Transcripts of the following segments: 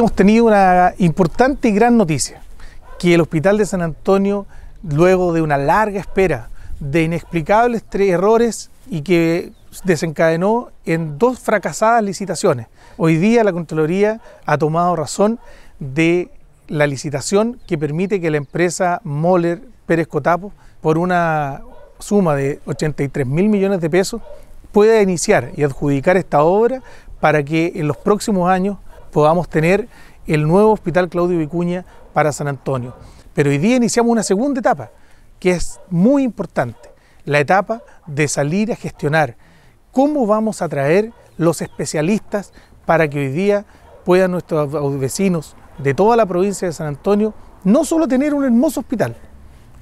Hemos tenido una importante y gran noticia, que el Hospital de San Antonio, luego de una larga espera de inexplicables errores y que desencadenó en dos fracasadas licitaciones, hoy día la Contraloría ha tomado razón de la licitación que permite que la empresa Moller Pérez Cotapo, por una suma de 83 mil millones de pesos, pueda iniciar y adjudicar esta obra para que en los próximos años podamos tener el nuevo Hospital Claudio Vicuña para San Antonio. Pero hoy día iniciamos una segunda etapa, que es muy importante, la etapa de salir a gestionar cómo vamos a traer los especialistas para que hoy día puedan nuestros vecinos de toda la provincia de San Antonio no solo tener un hermoso hospital,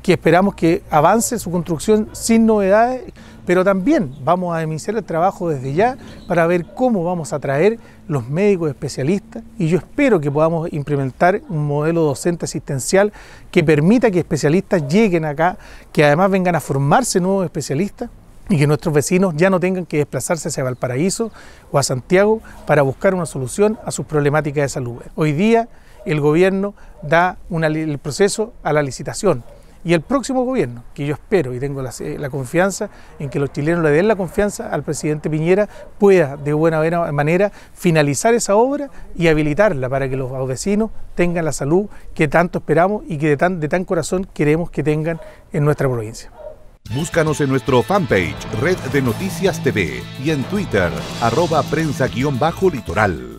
que esperamos que avance su construcción sin novedades, pero también vamos a iniciar el trabajo desde ya para ver cómo vamos a traer los médicos especialistas y yo espero que podamos implementar un modelo docente asistencial que permita que especialistas lleguen acá, que además vengan a formarse nuevos especialistas y que nuestros vecinos ya no tengan que desplazarse hacia Valparaíso o a Santiago para buscar una solución a sus problemáticas de salud. Hoy día el gobierno da el proceso a la licitación y el próximo gobierno, que yo espero y tengo eh, la, confianza en que los chilenos le den la confianza al presidente Piñera, pueda de buena manera finalizar esa obra y habilitarla para que los vecinos tengan la salud que tanto esperamos y que de tan, de tan corazón queremos que tengan en nuestra provincia. Búscanos en nuestro fanpage, Red de Noticias TV y en Twitter, arroba prensa-litoral.